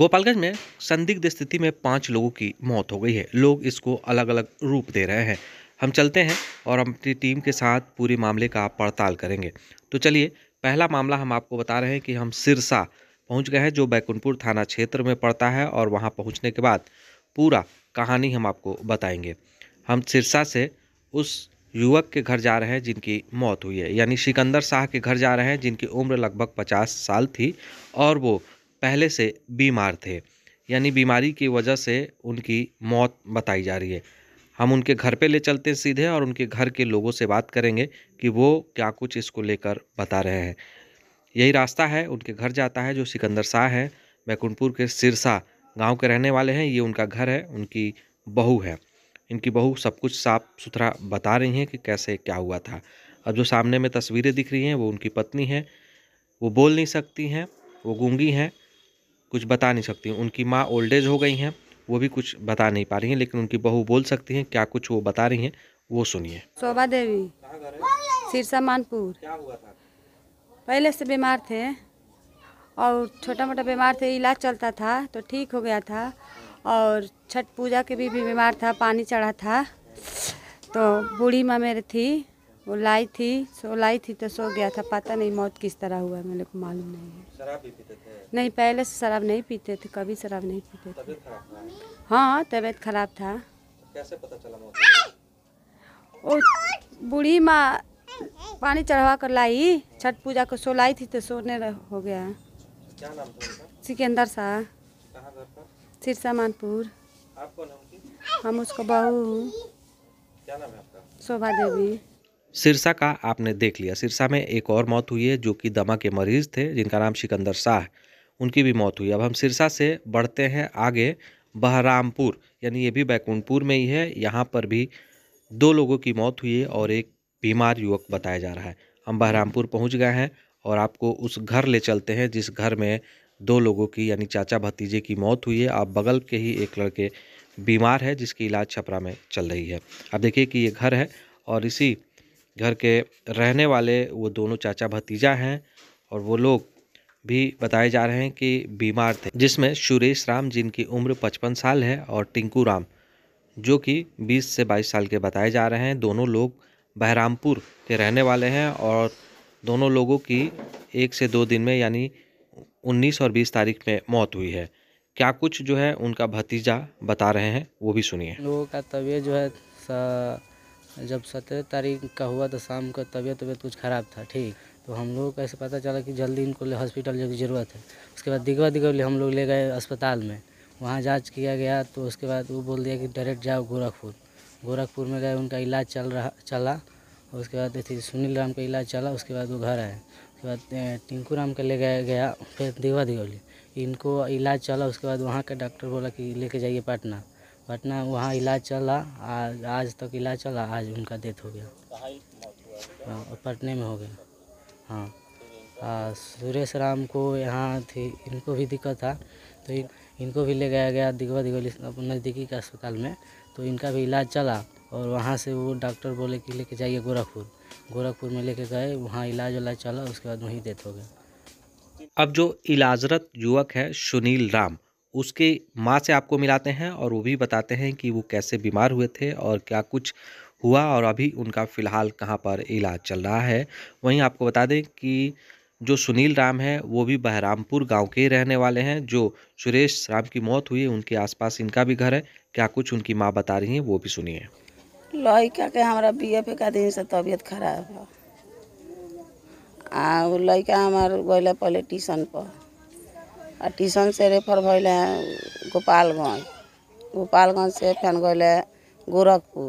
गोपालगंज में संदिग्ध स्थिति में पाँच लोगों की मौत हो गई है लोग इसको अलग अलग रूप दे रहे हैं हम चलते हैं और हम अपनी टीम के साथ पूरे मामले का पड़ताल करेंगे तो चलिए पहला मामला हम आपको बता रहे हैं कि हम सिरसा पहुंच गए हैं जो बैकुंठपुर थाना क्षेत्र में पड़ता है और वहां पहुंचने के बाद पूरा कहानी हम आपको बताएंगे हम सिरसा से उस युवक के घर जा रहे हैं जिनकी मौत हुई है यानी सिकंदर शाह के घर जा रहे हैं जिनकी उम्र लगभग पचास साल थी और वो पहले से बीमार थे यानी बीमारी की वजह से उनकी मौत बताई जा रही है हम उनके घर पे ले चलते हैं सीधे और उनके घर के लोगों से बात करेंगे कि वो क्या कुछ इसको लेकर बता रहे हैं यही रास्ता है उनके घर जाता है जो सिकंदर शाह हैं बैकुंठपुर के सिरसा गांव के रहने वाले हैं ये उनका घर है उनकी बहू है इनकी बहू सब कुछ साफ सुथरा बता रही हैं कि कैसे क्या हुआ था अब जो सामने में तस्वीरें दिख रही हैं वो उनकी पत्नी हैं वो बोल नहीं सकती हैं वो गूंगी हैं कुछ बता नहीं सकती उनकी माँ ओल्ड एज हो गई हैं वो भी कुछ बता नहीं पा रही हैं लेकिन उनकी बहू बोल सकती हैं क्या कुछ वो बता रही हैं वो सुनिए शोभा देवी सिरसा मानपुर पहले से बीमार थे और छोटा मोटा बीमार थे इलाज चलता था तो ठीक हो गया था और छठ पूजा के भी बीमार था पानी चढ़ा था तो बूढ़ी माँ मेरी थी वो लाई थी सो लाई थी तो सो गया था पता नहीं मौत किस तरह हुआ है मेरे को मालूम नहीं है नहीं पहले से शराब नहीं पीते थे कभी शराब नहीं पीते थे हाँ तबीयत खराब था कैसे पता चला मौत वो बूढ़ी माँ पानी चढ़वा कर लाई छठ पूजा को सो लाई थी तो सोने हो गया सिकंदर शाह सिरसा मानपुर हम उसको बहू हूँ शोभा देवी सिरसा का आपने देख लिया सिरसा में एक और मौत हुई है जो कि दमा के मरीज थे जिनका नाम सिकंदर शाह उनकी भी मौत हुई अब हम सिरसा से बढ़ते हैं आगे बहरामपुर यानी ये भी बैकुंठपुर में ही है यहाँ पर भी दो लोगों की मौत हुई है और एक बीमार युवक बताया जा रहा है हम बहरामपुर पहुँच गए हैं और आपको उस घर ले चलते हैं जिस घर में दो लोगों की यानी चाचा भतीजे की मौत हुई है आप बगल के ही एक लड़के बीमार है जिसकी इलाज छपरा में चल रही है अब देखिए कि ये घर है और इसी घर के रहने वाले वो दोनों चाचा भतीजा हैं और वो लोग भी बताए जा रहे हैं कि बीमार थे जिसमें सुरेश राम जिनकी उम्र 55 साल है और टिंकू राम जो कि 20 से 22 साल के बताए जा रहे हैं दोनों लोग बहरामपुर के रहने वाले हैं और दोनों लोगों की एक से दो दिन में यानी 19 और 20 तारीख में मौत हुई है क्या कुछ जो है उनका भतीजा बता रहे हैं वो भी सुनिए लोगों का तबीयत जो है जब सत्रह तारीख का हुआ तो शाम का तबीयत तबीयत कुछ ख़राब था ठीक तो हम लोग को ऐसे पता चला कि जल्दी इनको हॉस्पिटल जाने की ज़रूरत है उसके बाद दिगवा दिगवली हम लोग ले गए अस्पताल में वहाँ जांच किया गया तो उसके बाद वो बोल दिया कि डायरेक्ट जाओ गोरखपुर गोरखपुर में गए उनका इलाज चल रहा चला उसके बाद अथी सुनील राम का इलाज चला उसके बाद वो घर आए उसके बाद टिंकू राम का ले गया गया फिर दिगवा दिगवली इनको इलाज चला उसके बाद वहाँ का डॉक्टर बोला कि लेके जाइए पटना पटना वहाँ इलाज चला आज आज तक इलाज चला आज उनका डेथ हो गया हाँ, पटने में हो गया हाँ आ, सुरेश राम को यहाँ थी इनको भी दिक्कत था तो इन, इनको भी ले गया गया दिगवा दिगोली नज़दीकी के अस्पताल में तो इनका भी इलाज चला और वहाँ से वो डॉक्टर बोले कि लेके जाइए गोरखपुर गोरखपुर में लेके गए वहाँ इलाज उलाज चला उसके बाद वहीं डेथ हो गया अब जो इलाजरत युवक है सुनील राम उसके माँ से आपको मिलाते हैं और वो भी बताते हैं कि वो कैसे बीमार हुए थे और क्या कुछ हुआ और अभी उनका फ़िलहाल कहाँ पर इलाज चल रहा है वहीं आपको बता दें कि जो सुनील राम है वो भी बहरामपुर गांव के रहने वाले हैं जो सुरेश राम की मौत हुई उनके आसपास इनका भी घर है क्या कुछ उनकी माँ बता रही हैं वो भी सुनिए लड़का के हमारा बी एफ का दिन से तबीयत खराब है लड़का हमारे गैला पहले ट्यूशन पर और ट्यूशन से रेफर भैल गोपालगंज गोपालगंज से फैन गए गोरखपुर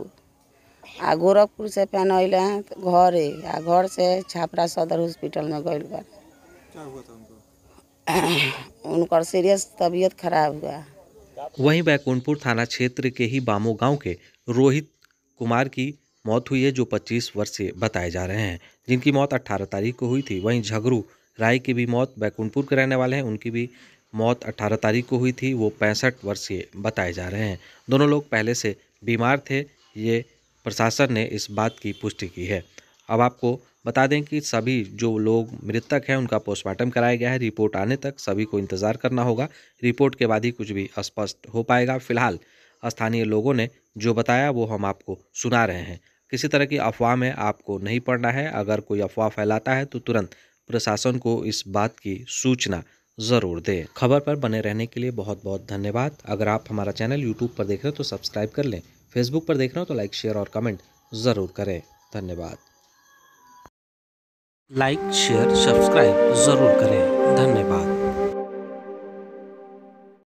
आ गोरखपुर से फिर अल घर आ घर से छापरा सदर हॉस्पिटल में गए बा उनकर सीरियस तबीयत खराब हुआ वहीं बैकुंठपुर थाना क्षेत्र के ही बामो गांव के रोहित कुमार की मौत हुई है जो 25 वर्षीय बताए जा रहे हैं जिनकी मौत 18 तारीख को हुई थी वहीं झगरू राय की भी मौत बैकुंठपुर के रहने वाले हैं उनकी भी मौत 18 तारीख को हुई थी वो पैंसठ वर्षीय बताए जा रहे हैं दोनों लोग पहले से बीमार थे ये प्रशासन ने इस बात की पुष्टि की है अब आपको बता दें कि सभी जो लोग मृतक हैं उनका पोस्टमार्टम कराया गया है रिपोर्ट आने तक सभी को इंतज़ार करना होगा रिपोर्ट के बाद ही कुछ भी स्पष्ट हो पाएगा फिलहाल स्थानीय लोगों ने जो बताया वो हम आपको सुना रहे हैं किसी तरह की अफवाह में आपको नहीं पड़ना है अगर कोई अफवाह फैलाता है तो तुरंत प्रशासन को इस बात की सूचना ज़रूर दें खबर पर बने रहने के लिए बहुत बहुत धन्यवाद अगर आप हमारा चैनल यूट्यूब पर देख रहे हो तो सब्सक्राइब कर लें फेसबुक पर देख रहे हो तो लाइक शेयर और कमेंट ज़रूर करें धन्यवाद लाइक शेयर सब्सक्राइब ज़रूर करें धन्यवाद